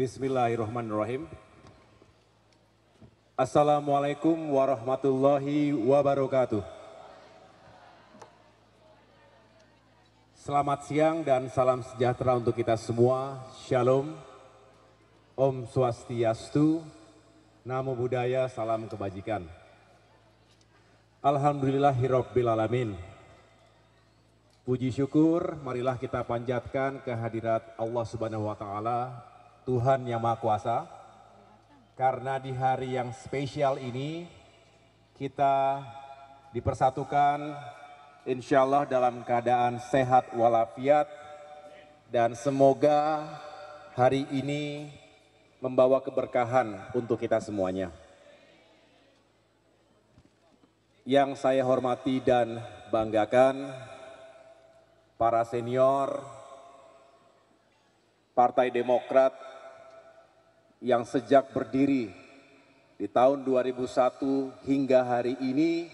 Bismillahirrahmanirrahim. Assalamualaikum warahmatullahi wabarakatuh. Selamat siang dan salam sejahtera untuk kita semua. Shalom. Om Swastiastu. Namo Buddhaya, salam kebajikan. Alhamdulillahirabbil Puji syukur, marilah kita panjatkan kehadirat Allah Subhanahu wa taala Tuhan Yang Maha Kuasa, karena di hari yang spesial ini kita dipersatukan insya Allah dalam keadaan sehat walafiat dan semoga hari ini membawa keberkahan untuk kita semuanya. Yang saya hormati dan banggakan para senior Partai Demokrat yang sejak berdiri di tahun 2001 hingga hari ini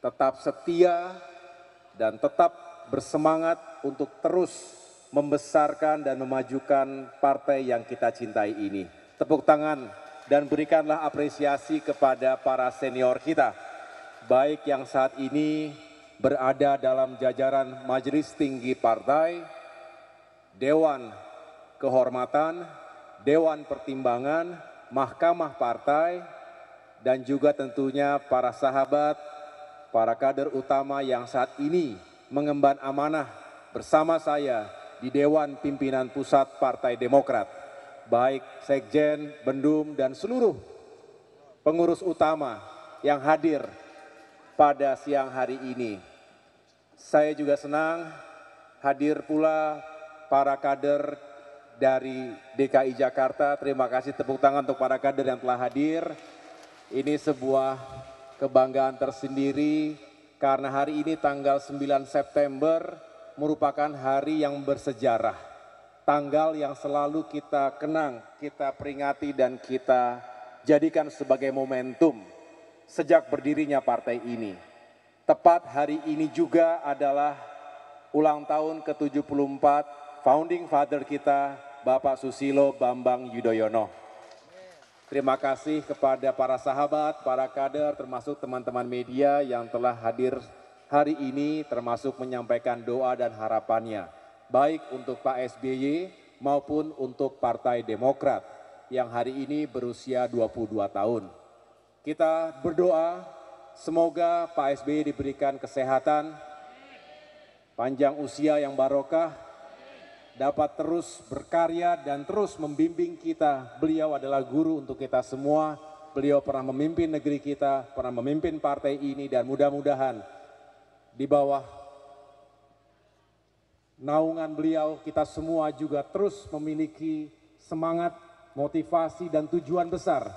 tetap setia dan tetap bersemangat untuk terus membesarkan dan memajukan partai yang kita cintai ini. Tepuk tangan dan berikanlah apresiasi kepada para senior kita, baik yang saat ini berada dalam jajaran Majelis Tinggi Partai, Dewan Kehormatan, Dewan Pertimbangan, Mahkamah Partai, dan juga tentunya para sahabat, para kader utama yang saat ini mengemban amanah bersama saya di Dewan Pimpinan Pusat Partai Demokrat, baik Sekjen, Bendum, dan seluruh pengurus utama yang hadir pada siang hari ini. Saya juga senang hadir pula para kader dari DKI Jakarta. Terima kasih tepuk tangan untuk para kader yang telah hadir. Ini sebuah kebanggaan tersendiri karena hari ini tanggal 9 September merupakan hari yang bersejarah. Tanggal yang selalu kita kenang, kita peringati dan kita jadikan sebagai momentum sejak berdirinya partai ini. Tepat hari ini juga adalah ulang tahun ke-74 founding father kita Bapak Susilo Bambang Yudhoyono. Terima kasih kepada para sahabat, para kader, termasuk teman-teman media yang telah hadir hari ini termasuk menyampaikan doa dan harapannya. Baik untuk Pak SBY maupun untuk Partai Demokrat yang hari ini berusia 22 tahun. Kita berdoa semoga Pak SBY diberikan kesehatan, panjang usia yang barokah, dapat terus berkarya dan terus membimbing kita. Beliau adalah guru untuk kita semua. Beliau pernah memimpin negeri kita, pernah memimpin partai ini dan mudah-mudahan di bawah naungan beliau kita semua juga terus memiliki semangat, motivasi dan tujuan besar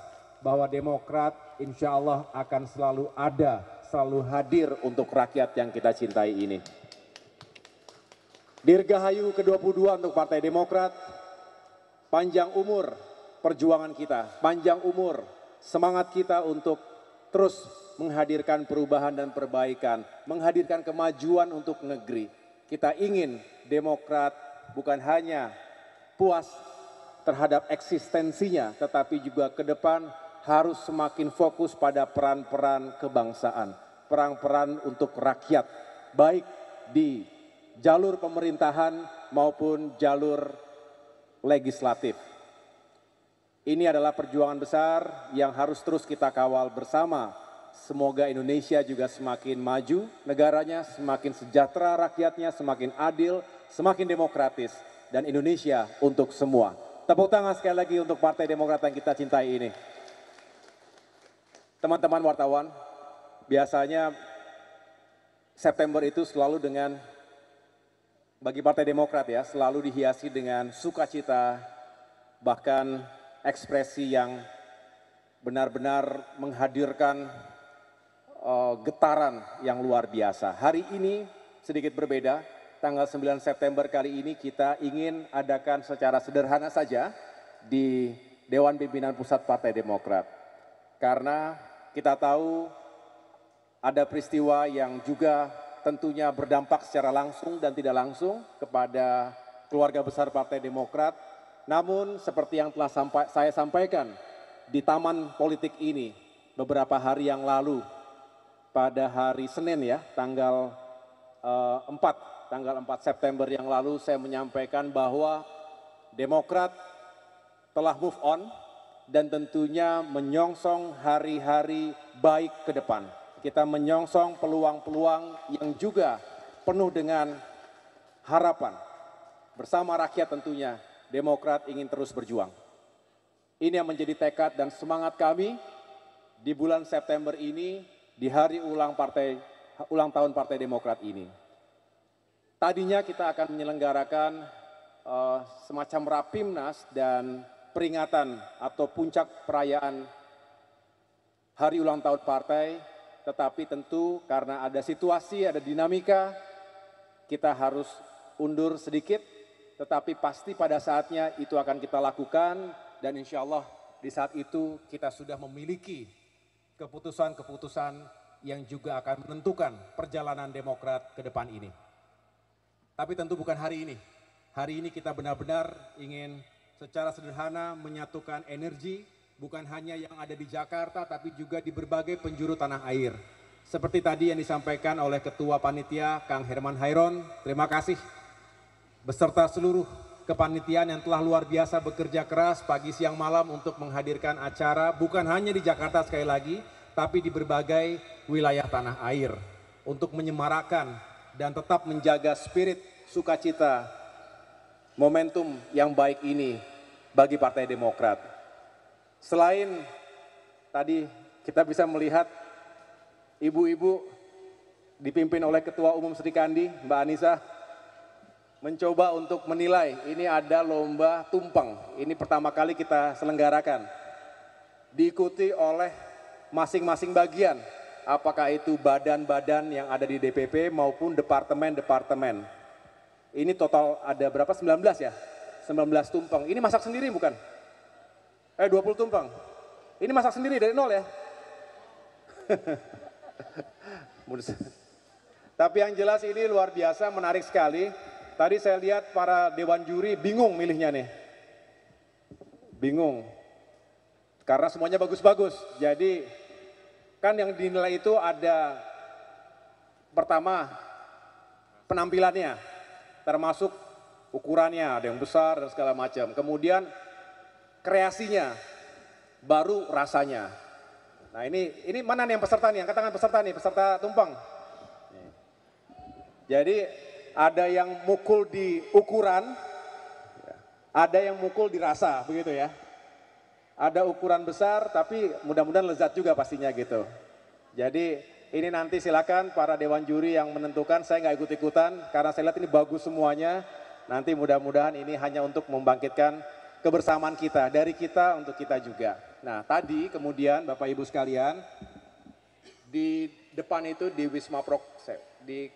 bahwa Demokrat insya Allah akan selalu ada, selalu hadir untuk rakyat yang kita cintai ini. Dirgahayu ke-22 untuk Partai Demokrat, panjang umur perjuangan kita, panjang umur semangat kita untuk terus menghadirkan perubahan dan perbaikan, menghadirkan kemajuan untuk negeri. Kita ingin Demokrat bukan hanya puas terhadap eksistensinya, tetapi juga ke depan harus semakin fokus pada peran-peran kebangsaan, peran-peran untuk rakyat, baik di jalur pemerintahan maupun jalur legislatif. Ini adalah perjuangan besar yang harus terus kita kawal bersama. Semoga Indonesia juga semakin maju negaranya, semakin sejahtera rakyatnya, semakin adil, semakin demokratis. Dan Indonesia untuk semua. Tepuk tangan sekali lagi untuk Partai Demokrat yang kita cintai ini. Teman-teman wartawan, biasanya September itu selalu dengan bagi Partai Demokrat ya selalu dihiasi dengan sukacita bahkan ekspresi yang benar-benar menghadirkan uh, getaran yang luar biasa. Hari ini sedikit berbeda, tanggal 9 September kali ini kita ingin adakan secara sederhana saja di Dewan Pimpinan Pusat Partai Demokrat. Karena kita tahu ada peristiwa yang juga tentunya berdampak secara langsung dan tidak langsung kepada keluarga besar Partai Demokrat. Namun seperti yang telah sampai, saya sampaikan di Taman Politik ini beberapa hari yang lalu pada hari Senin ya tanggal eh, 4 tanggal 4 September yang lalu saya menyampaikan bahwa Demokrat telah move on dan tentunya menyongsong hari-hari baik ke depan kita menyongsong peluang-peluang yang juga penuh dengan harapan. Bersama rakyat tentunya, Demokrat ingin terus berjuang. Ini yang menjadi tekad dan semangat kami di bulan September ini, di hari ulang partai ulang tahun Partai Demokrat ini. Tadinya kita akan menyelenggarakan uh, semacam rapimnas dan peringatan atau puncak perayaan hari ulang tahun partai tetapi tentu karena ada situasi, ada dinamika, kita harus undur sedikit, tetapi pasti pada saatnya itu akan kita lakukan dan insya Allah di saat itu kita sudah memiliki keputusan-keputusan yang juga akan menentukan perjalanan demokrat ke depan ini. Tapi tentu bukan hari ini. Hari ini kita benar-benar ingin secara sederhana menyatukan energi, bukan hanya yang ada di Jakarta tapi juga di berbagai penjuru tanah air. Seperti tadi yang disampaikan oleh Ketua Panitia Kang Herman Hairon, terima kasih beserta seluruh kepanitiaan yang telah luar biasa bekerja keras pagi siang malam untuk menghadirkan acara bukan hanya di Jakarta sekali lagi, tapi di berbagai wilayah tanah air untuk menyemarakan dan tetap menjaga spirit sukacita momentum yang baik ini bagi Partai Demokrat. Selain tadi kita bisa melihat ibu-ibu dipimpin oleh Ketua Umum Sri Kandi, Mbak Anissa, mencoba untuk menilai ini ada lomba tumpeng. Ini pertama kali kita selenggarakan. Diikuti oleh masing-masing bagian, apakah itu badan-badan yang ada di DPP maupun departemen-departemen. Ini total ada berapa? 19 ya? 19 tumpeng. Ini masak sendiri bukan? eh 20 tumpeng. Ini masak sendiri dari nol ya. Tapi yang jelas ini luar biasa menarik sekali. Tadi saya lihat para dewan juri bingung milihnya nih. Bingung. Karena semuanya bagus-bagus. Jadi kan yang dinilai itu ada pertama penampilannya termasuk ukurannya ada yang besar dan segala macam. Kemudian kreasinya, baru rasanya. Nah ini ini mana nih yang peserta nih? Angkat tangan peserta nih, peserta tumpeng. Jadi ada yang mukul di ukuran, ada yang mukul di rasa, begitu ya. Ada ukuran besar, tapi mudah-mudahan lezat juga pastinya gitu. Jadi ini nanti silakan para dewan juri yang menentukan, saya nggak ikut-ikutan karena saya lihat ini bagus semuanya. Nanti mudah-mudahan ini hanya untuk membangkitkan kebersamaan kita, dari kita untuk kita juga. Nah tadi kemudian Bapak Ibu sekalian, di depan itu di Wisma Pro di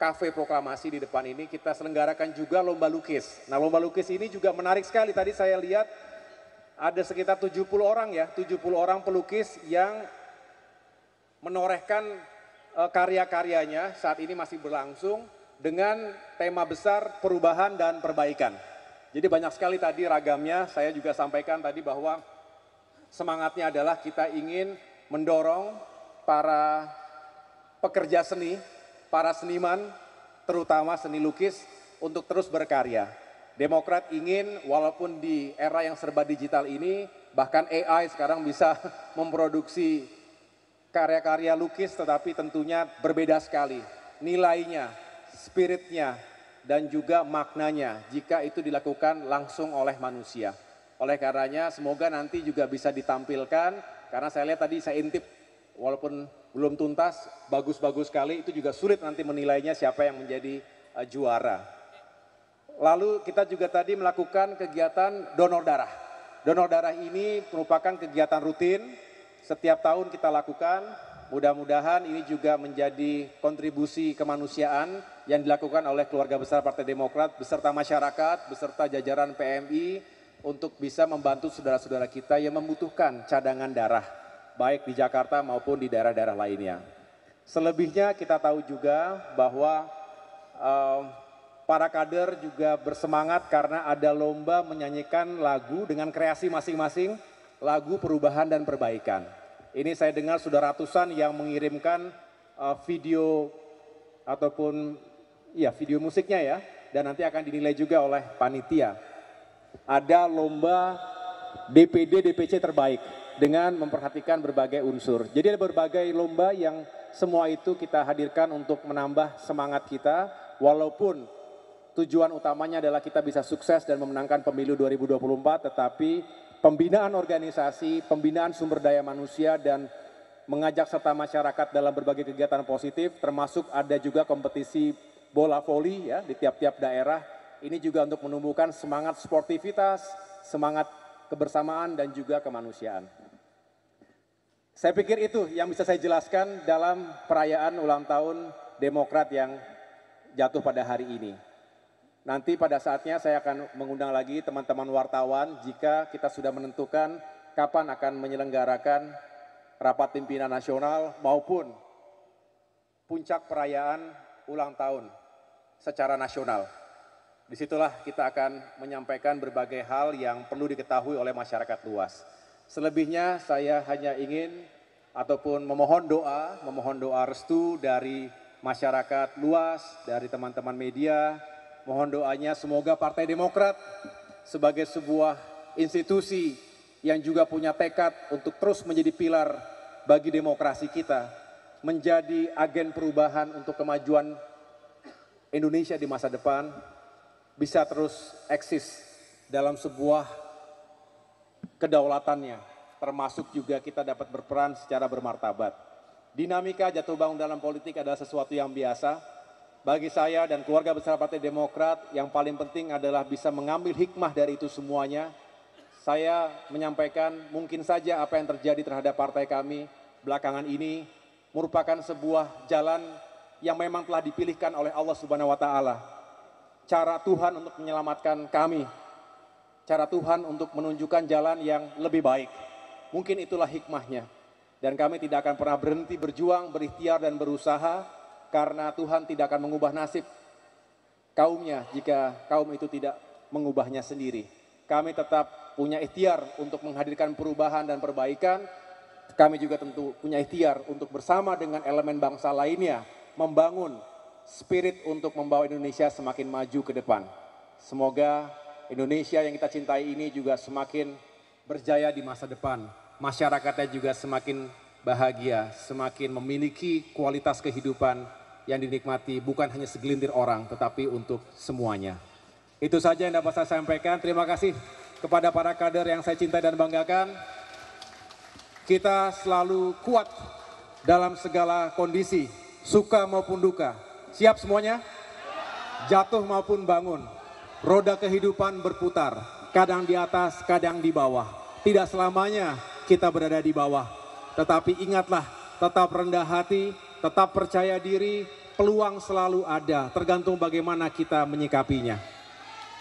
kafe Proklamasi di depan ini kita selenggarakan juga lomba lukis. Nah lomba lukis ini juga menarik sekali, tadi saya lihat ada sekitar 70 orang ya, 70 orang pelukis yang menorehkan e, karya-karyanya saat ini masih berlangsung dengan tema besar perubahan dan perbaikan. Jadi banyak sekali tadi ragamnya, saya juga sampaikan tadi bahwa semangatnya adalah kita ingin mendorong para pekerja seni, para seniman, terutama seni lukis untuk terus berkarya. Demokrat ingin walaupun di era yang serba digital ini, bahkan AI sekarang bisa memproduksi karya-karya lukis tetapi tentunya berbeda sekali nilainya, spiritnya, dan juga maknanya jika itu dilakukan langsung oleh manusia. Oleh karenanya semoga nanti juga bisa ditampilkan karena saya lihat tadi saya intip walaupun belum tuntas bagus-bagus sekali itu juga sulit nanti menilainya siapa yang menjadi uh, juara. Lalu kita juga tadi melakukan kegiatan donor darah. Donor darah ini merupakan kegiatan rutin setiap tahun kita lakukan mudah-mudahan ini juga menjadi kontribusi kemanusiaan yang dilakukan oleh keluarga besar Partai Demokrat beserta masyarakat, beserta jajaran PMI untuk bisa membantu saudara-saudara kita yang membutuhkan cadangan darah baik di Jakarta maupun di daerah-daerah lainnya. Selebihnya kita tahu juga bahwa uh, para kader juga bersemangat karena ada lomba menyanyikan lagu dengan kreasi masing-masing lagu perubahan dan perbaikan. Ini saya dengar sudah ratusan yang mengirimkan uh, video ataupun ya video musiknya ya dan nanti akan dinilai juga oleh panitia. Ada lomba DPD DPC terbaik dengan memperhatikan berbagai unsur. Jadi ada berbagai lomba yang semua itu kita hadirkan untuk menambah semangat kita walaupun tujuan utamanya adalah kita bisa sukses dan memenangkan pemilu 2024 tetapi pembinaan organisasi, pembinaan sumber daya manusia, dan mengajak serta masyarakat dalam berbagai kegiatan positif, termasuk ada juga kompetisi bola voli ya di tiap-tiap daerah. Ini juga untuk menumbuhkan semangat sportivitas, semangat kebersamaan dan juga kemanusiaan. Saya pikir itu yang bisa saya jelaskan dalam perayaan ulang tahun Demokrat yang jatuh pada hari ini. Nanti pada saatnya saya akan mengundang lagi teman-teman wartawan jika kita sudah menentukan kapan akan menyelenggarakan rapat pimpinan nasional maupun puncak perayaan ulang tahun secara nasional. Disitulah kita akan menyampaikan berbagai hal yang perlu diketahui oleh masyarakat luas. Selebihnya saya hanya ingin ataupun memohon doa, memohon doa restu dari masyarakat luas, dari teman-teman media, Mohon doanya semoga Partai Demokrat sebagai sebuah institusi yang juga punya tekad untuk terus menjadi pilar bagi demokrasi kita, menjadi agen perubahan untuk kemajuan Indonesia di masa depan, bisa terus eksis dalam sebuah kedaulatannya, termasuk juga kita dapat berperan secara bermartabat. Dinamika jatuh bangun dalam politik adalah sesuatu yang biasa, bagi saya dan keluarga besar Partai Demokrat yang paling penting adalah bisa mengambil hikmah dari itu semuanya. Saya menyampaikan mungkin saja apa yang terjadi terhadap partai kami belakangan ini merupakan sebuah jalan yang memang telah dipilihkan oleh Allah Subhanahu wa taala. Cara Tuhan untuk menyelamatkan kami. Cara Tuhan untuk menunjukkan jalan yang lebih baik. Mungkin itulah hikmahnya. Dan kami tidak akan pernah berhenti berjuang, berikhtiar dan berusaha karena Tuhan tidak akan mengubah nasib kaumnya jika kaum itu tidak mengubahnya sendiri. Kami tetap punya ikhtiar untuk menghadirkan perubahan dan perbaikan. Kami juga tentu punya ikhtiar untuk bersama dengan elemen bangsa lainnya membangun spirit untuk membawa Indonesia semakin maju ke depan. Semoga Indonesia yang kita cintai ini juga semakin berjaya di masa depan. Masyarakatnya juga semakin bahagia, semakin memiliki kualitas kehidupan yang dinikmati bukan hanya segelintir orang, tetapi untuk semuanya. Itu saja yang dapat saya sampaikan. Terima kasih kepada para kader yang saya cintai dan banggakan. Kita selalu kuat dalam segala kondisi, suka maupun duka. Siap semuanya? Jatuh maupun bangun. Roda kehidupan berputar, kadang di atas, kadang di bawah. Tidak selamanya kita berada di bawah, tetapi ingatlah, tetap rendah hati, tetap percaya diri, peluang selalu ada, tergantung bagaimana kita menyikapinya.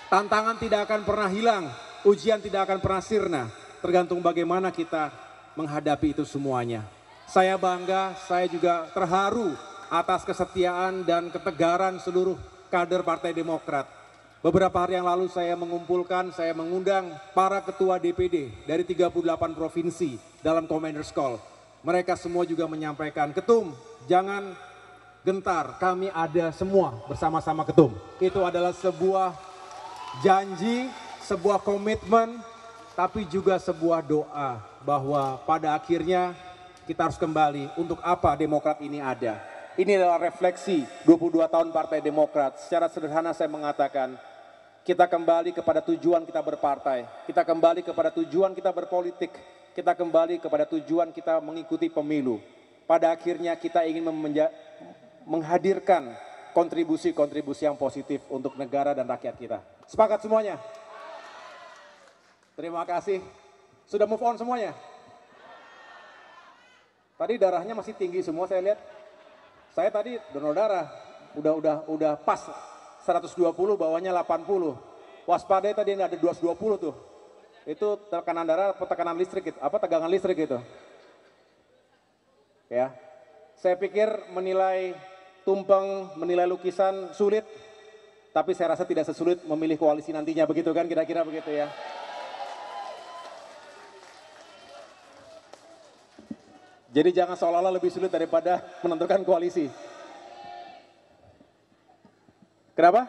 Tantangan tidak akan pernah hilang, ujian tidak akan pernah sirna, tergantung bagaimana kita menghadapi itu semuanya. Saya bangga, saya juga terharu atas kesetiaan dan ketegaran seluruh kader Partai Demokrat Beberapa hari yang lalu saya mengumpulkan, saya mengundang para ketua DPD dari 38 provinsi dalam Commanders Call. Mereka semua juga menyampaikan, Ketum, jangan gentar, kami ada semua bersama-sama Ketum. Itu adalah sebuah janji, sebuah komitmen, tapi juga sebuah doa bahwa pada akhirnya kita harus kembali untuk apa demokrat ini ada ini adalah refleksi 22 tahun Partai Demokrat. Secara sederhana saya mengatakan, kita kembali kepada tujuan kita berpartai, kita kembali kepada tujuan kita berpolitik, kita kembali kepada tujuan kita mengikuti pemilu. Pada akhirnya kita ingin menghadirkan kontribusi-kontribusi yang positif untuk negara dan rakyat kita. Sepakat semuanya? Terima kasih. Sudah move on semuanya? Tadi darahnya masih tinggi semua saya lihat. Saya tadi donor darah, udah udah udah pas 120 bawahnya 80. waspada tadi yang ada 220 tuh. Itu tekanan darah atau tekanan listrik gitu, apa tegangan listrik gitu. Ya. Saya pikir menilai tumpeng, menilai lukisan sulit, tapi saya rasa tidak sesulit memilih koalisi nantinya begitu kan kira-kira begitu ya. Jadi jangan seolah-olah lebih sulit daripada menentukan koalisi. Kenapa?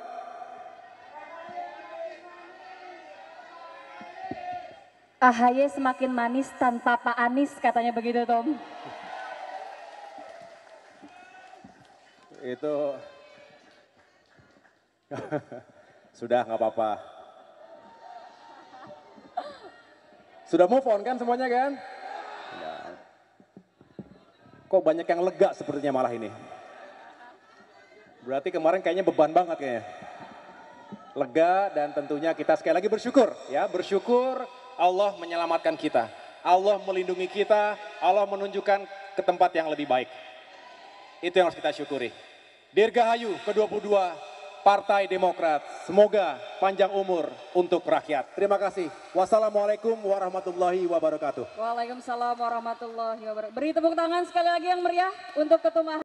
AHY semakin manis tanpa Pak Anies katanya begitu Tom. Itu sudah nggak apa-apa. Sudah move on kan semuanya kan? Kok banyak yang lega sepertinya malah ini. Berarti kemarin kayaknya beban banget kayaknya. Lega dan tentunya kita sekali lagi bersyukur ya, bersyukur Allah menyelamatkan kita. Allah melindungi kita, Allah menunjukkan ke tempat yang lebih baik. Itu yang harus kita syukuri. Dirgahayu ke-22 Partai Demokrat. Semoga panjang umur untuk rakyat. Terima kasih. Wassalamualaikum warahmatullahi wabarakatuh. Waalaikumsalam warahmatullahi wabarakatuh. Beri tepuk tangan sekali lagi yang meriah untuk ketua